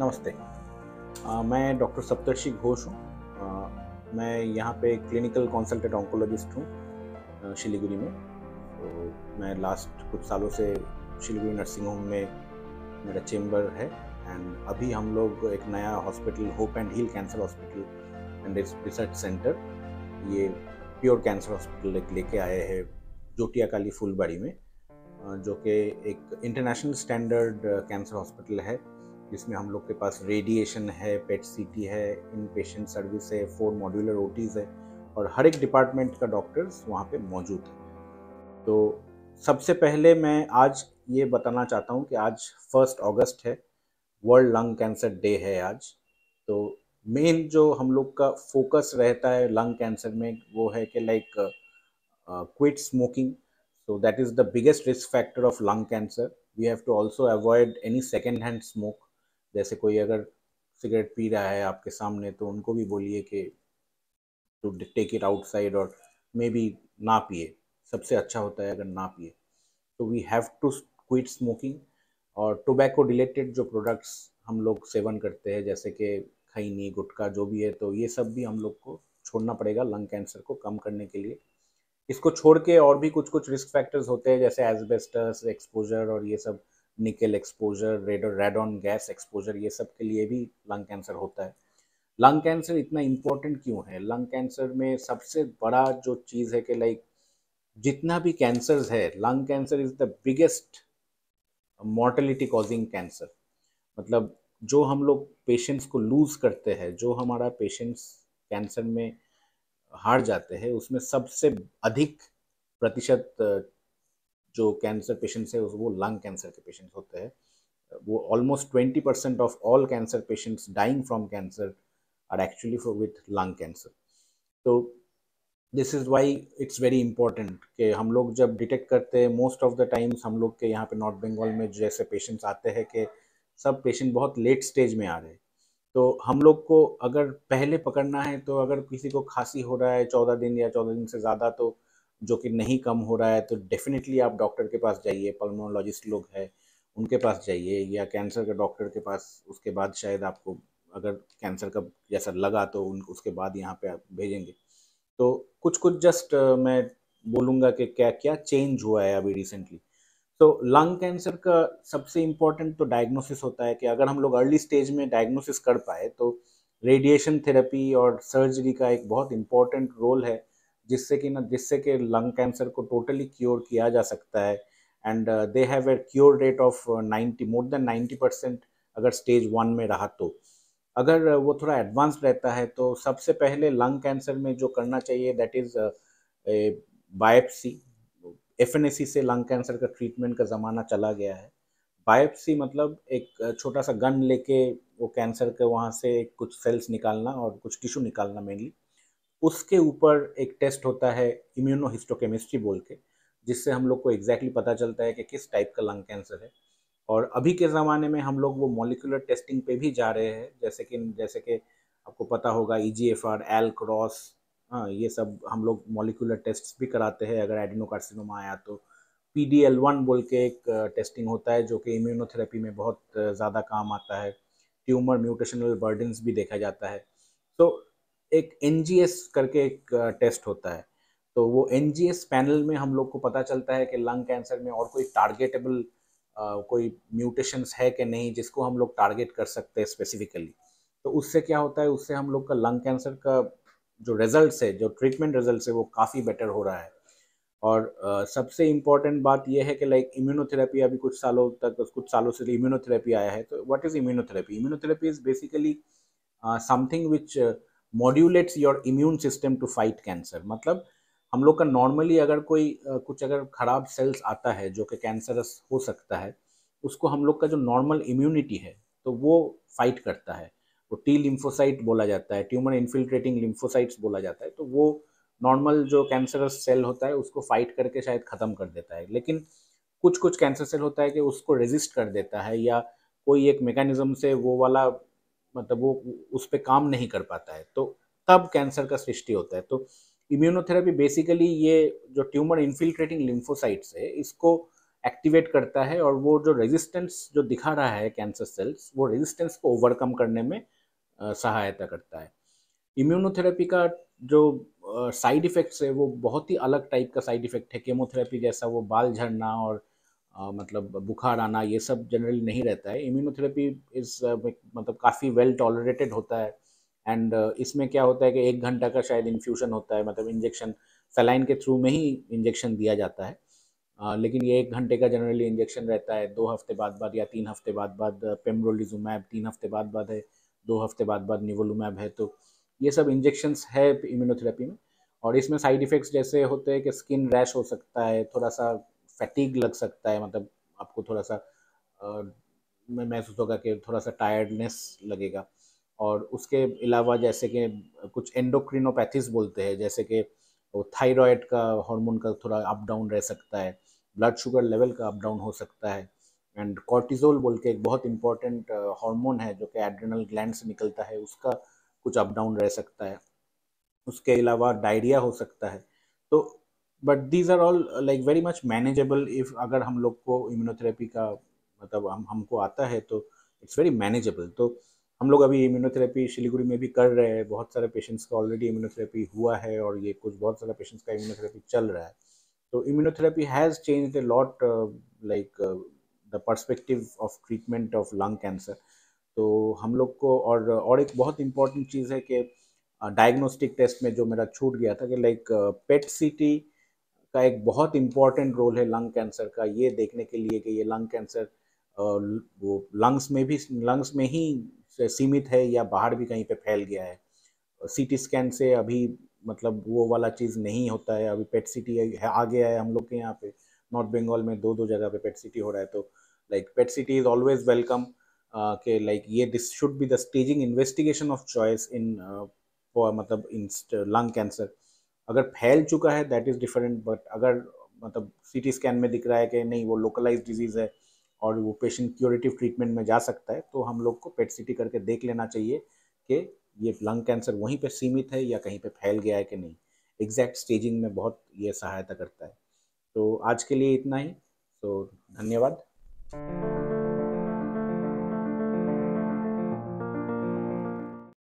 नमस्ते आ, मैं डॉक्टर सप्तर्षि घोष हूँ मैं यहाँ पे क्लिनिकल कंसल्टेंट ऑन्कोलॉजिस्ट हूँ शिलीगुड़ी में तो मैं लास्ट कुछ सालों से शिलीगुड़ी नर्सिंग होम में मेरा चेम्बर है एंड अभी हम लोग एक नया hospital Hope and Heal cancer hospital and research centre ये प्योर कैंसर हॉस्पिटल एक लेके आए हैं जोटिया काली फुलबाड़ी में जो कि एक इंटरनेशनल स्टैंडर्ड कैंसर हॉस्पिटल है जिसमें हम लोग के पास रेडिएशन है पेट सीटी e है इन पेशेंट सर्विस है फोर मॉड्यूलर ओटीज़ है और हर एक डिपार्टमेंट का डॉक्टर्स वहाँ पे मौजूद है तो सबसे पहले मैं आज ये बताना चाहता हूँ कि आज फर्स्ट अगस्त है वर्ल्ड लंग कैंसर डे है आज तो मेन जो हम लोग का फोकस रहता है लंग कैंसर में वो है कि like quit smoking so that is the biggest risk factor of lung cancer we have to also avoid any second hand smoke जैसे कोई अगर सिगरेट पी रहा है आपके सामने तो उनको भी बोलिए कि टू टेक इट आउटसाइड और मे बी ना पिए सबसे अच्छा होता है अगर ना पिए तो we have to quit smoking और टोबैको रिलेटेड जो प्रोडक्ट्स हम लोग सेवन करते हैं जैसे कि खैनी गुटखा जो भी है तो ये सब भी हम लोग को छोड़ना पड़ेगा लंग कैंसर को कम करने के लिए इसको छोड़ के और भी कुछ कुछ रिस्क फैक्टर्स होते हैं जैसे एजबेस्टस एक्सपोजर और ये सब nickel exposure rad radon gas exposure ये सब के लिए भी लंग कैंसर होता है लंग कैंसर इतना इम्पोर्टेंट क्यों है लंग कैंसर में सबसे बड़ा जो चीज़ है कि लाइक जितना भी कैंसर्स है lung cancer is the biggest mortality causing cancer मतलब जो हम लोग पेशेंट्स को लूज़ करते हैं जो हमारा पेशेंट्स कैंसर में हार जाते हैं उसमें सबसे अधिक प्रतिशत जो कैंसर पेशेंट्स है वो लंग कैंसर के पेशेंट्स होते हैं वो almost twenty percent of all cancer patients dying from cancer are actually for with lung cancer तो this is why it's very important कि हम लोग जब डिटेक्ट करते हैं मोस्ट ऑफ द टाइम्स हम लोग के यहाँ पे नॉर्थ बंगाल में जैसे पेशेंट्स आते हैं कि सब पेशेंट बहुत लेट स्टेज में आ रहे हैं तो हम लोग को अगर पहले पकड़ना है तो अगर किसी को खांसी हो रहा है चौदह दिन या चौदह दिन से ज़्यादा तो जो कि नहीं कम हो रहा है तो डेफिनेटली आप डॉक्टर के पास जाइए पल्मोनोलॉजिस्ट लोग हैं उनके पास जाइए या कैंसर के डॉक्टर के पास उसके बाद शायद आपको अगर कैंसर का जैसा लगा तो उन उसके बाद यहाँ पे आप भेजेंगे तो कुछ कुछ जस्ट मैं बोलूँगा कि क्या क्या चेंज हुआ है अभी रिसेंटली तो लंग कैंसर का सबसे इम्पॉर्टेंट तो डायग्नोसिस होता है कि अगर हम लोग अर्ली स्टेज में डायग्नोसिस कर पाए तो रेडिएशन थेरेपी और सर्जरी का एक बहुत इम्पॉर्टेंट रोल है जिससे कि ना जिससे कि लंग कैंसर को टोटली क्योर किया जा सकता है and they have a cure rate of ninety more than ninety percent अगर स्टेज वन में रहा तो अगर uh, वो थोड़ा एडवांस रहता है तो सबसे पहले लंग कैंसर में जो करना चाहिए दैट इज़ बायोप्सी एफ से लंग कैंसर का ट्रीटमेंट का ज़माना चला गया है बायोप्सी मतलब एक uh, छोटा सा गन लेके वो कैंसर के वहाँ से कुछ सेल्स निकालना और कुछ टिश्यू निकालना मेनली उसके ऊपर एक टेस्ट होता है इम्यूनोहिस्टोकेमिस्ट्री बोल के जिससे हम लोग को एग्जैक्टली exactly पता चलता है कि किस टाइप का लंग कैंसर है और अभी के ज़माने में हम लोग वो मोलिकुलर टेस्टिंग पे भी जा रहे हैं जैसे कि जैसे कि आपको पता होगा E G F R L cross हाँ ये सब हम लोग मोलिकुलर टेस्ट भी कराते हैं अगर एडिनोकार्सिनोमा आया तो पी डी एल वन बोल के एक टेस्टिंग होता है जो कि इम्यूनोथेरेपी में बहुत ज़्यादा काम आता है ट्यूमर म्यूटेशनल बर्डन्स भी देखा जाता है तो एक एन करके एक टेस्ट होता है तो वो एन पैनल में हम लोग को पता चलता है कि लंग कैंसर में और कोई टारगेटेबल कोई म्यूटेशंस है कि नहीं जिसको हम लोग टारगेट कर सकते हैं स्पेसिफिकली तो उससे क्या होता है उससे हम लोग का लंग कैंसर का जो रिजल्ट है जो ट्रीटमेंट रिजल्ट है वो काफ़ी बेटर हो रहा है और uh, सबसे इम्पॉर्टेंट बात यह है कि लाइक इम्यूनोथेरेपी अभी कुछ सालों तक कुछ सालों से इम्यूनोथेरेपी आया है तो what is immunotherapy immunotherapy is basically something which modulates your immune system to fight cancer मतलब हम लोग का नॉर्मली अगर कोई कुछ अगर खराब सेल्स आता है जो कि कैंसरस हो सकता है उसको हम लोग का जो नॉर्मल इम्यूनिटी है तो वो फाइट करता है वो टी लिम्फोसाइट बोला जाता है ट्यूमर इन्फिल्ट्रेटिंग लिम्फोसाइट्स बोला जाता है तो वो नॉर्मल जो कैंसरस सेल होता है उसको फाइट करके शायद ख़त्म कर देता है लेकिन कुछ कुछ कैंसर सेल होता है कि उसको रेजिस्ट कर देता है या कोई एक मेकानिज़म से वो वाला मतलब वो उस पर काम नहीं कर पाता है तो तब कैंसर का सृष्टि होता है तो इम्यूनोथेरेपी बेसिकली ये जो ट्यूमर इन्फिल्ट्रेटिंग लिम्फोसाइट्स है इसको एक्टिवेट करता है और वो जो रेजिस्टेंस जो दिखा रहा है कैंसर सेल्स वो रेजिस्टेंस को ओवरकम करने में सहायता करता है इम्यूनोथेरेपी का जो साइड इफ़ेक्ट्स है वो बहुत ही अलग टाइप का साइड इफ़ेक्ट है केमोथेरेपी जैसा वो बाल झड़ना और मतलब बुखार आना ये सब जनरली नहीं रहता है इम्यूनोथेरेपी इस मतलब काफ़ी वेल टॉलरेटेड होता है एंड इसमें क्या होता है कि एक घंटा का शायद इन्फ्यूशन होता है मतलब इंजेक्शन सलाइन के थ्रू में ही इंजेक्शन दिया जाता है लेकिन ये एक घंटे का जनरली इंजेक्शन रहता है दो हफ्ते बाद बाद या तीन हफ्ते बाद बाद पेमरोलिजुमैब तीन हफ्ते बाद बाद है दो हफ्ते बाद बाद निवोलुमैब है तो ये सब इंजेक्शंस है इम्यूनोथेरेपी में और इसमें साइड इफ़ेक्ट्स जैसे होते हैं कि स्किन रैश हो सकता है थोड़ा सा फैटिग लग सकता है मतलब आपको थोड़ा सा महसूस होगा कि थोड़ा सा टायर्डनेस लगेगा और उसके अलावा जैसे कि कुछ एंडोक्रिनोपैथीज बोलते हैं जैसे कि वो थायराइड का हार्मोन का थोड़ा अप डाउन रह सकता है ब्लड शुगर लेवल का अप डाउन हो सकता है एंड कॉर्टिजोल बोल के एक बहुत इंपॉर्टेंट हार्मोन है जो कि एड्रेनल ग्लैंड से निकलता है उसका कुछ अप डाउन रह सकता है उसके अलावा डायरिया हो सकता है but these are all like very much manageable if अगर हम लोग को इम्यूनोथेरेपी का मतलब हम हमको आता है तो इट्स वेरी मैनेजेबल तो हम लोग अभी इम्यूनोथेरेपी शिलीगुड़ी में भी कर रहे हैं बहुत सारे पेशेंट्स का ऑलरेडी इम्यूनोथेरेपी हुआ है और ये कुछ बहुत सारे पेशेंट्स का इम्यूनोथेरेपी चल रहा है तो immunotherapy has change a lot like the perspective of treatment of lung cancer तो हम लोग को और और एक बहुत इंपॉर्टेंट चीज़ है कि डायग्नोस्टिक uh, टेस्ट में जो मेरा छूट गया था कि लाइक पेट सीटी का एक बहुत इम्पॉर्टेंट रोल है लंग कैंसर का ये देखने के लिए कि ये लंग कैंसर वो लंग्स में भी लंग्स में ही सीमित है या बाहर भी कहीं पे फैल गया है सीटी स्कैन से अभी मतलब वो वाला चीज़ नहीं होता है अभी पेट सिटी आ गया है हम लोग के यहाँ पे नॉर्थ बंगाल में दो दो जगह पे पेट सिटी हो रहा है तो like PET CT is always welcome के लाइक ये this should be the staging investigation of choice in मतलब इन लंग कैंसर अगर फैल चुका है दैट इज़ डिफरेंट बट अगर मतलब सीटी स्कैन में दिख रहा है कि नहीं वो लोकलाइज डिजीज़ है और वो पेशेंट क्योरेटिव ट्रीटमेंट में जा सकता है तो हम लोग को पेट सीटी करके देख लेना चाहिए कि ये लंग कैंसर वहीं पर सीमित है या कहीं पर फैल गया है कि नहीं एग्जैक्ट स्टेजिंग में बहुत ये सहायता करता है तो आज के लिए इतना ही तो धन्यवाद